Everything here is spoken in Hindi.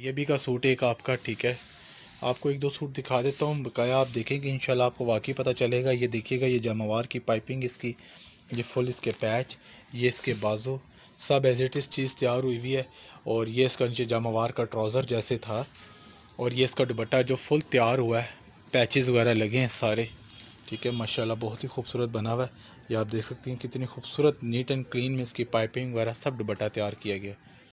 ये भी का सूट एक आपका ठीक है आपको एक दो सूट दिखा देता हूँ बकाया आप देखेंगे इंशाल्लाह आपको वाकई पता चलेगा ये देखिएगा ये जमावार की पाइपिंग इसकी ये फुल इसके पैच ये इसके बाजू सब एज इट इस चीज़ तैयार हुई हुई है और ये इसका नीचे जमावार का ट्राउज़र जैसे था और ये इसका दुबट्टा जो फुल तैयार हुआ है पैचेज़ वगैरह लगे हैं सारे ठीक है माशाला बहुत ही खूबसूरत बना हुआ है ये आप देख सकते हैं कितनी खूबसूरत नीट एंड क्लीन में इसकी पाइपिंग वगैरह सब दुबट्टा तैयार किया गया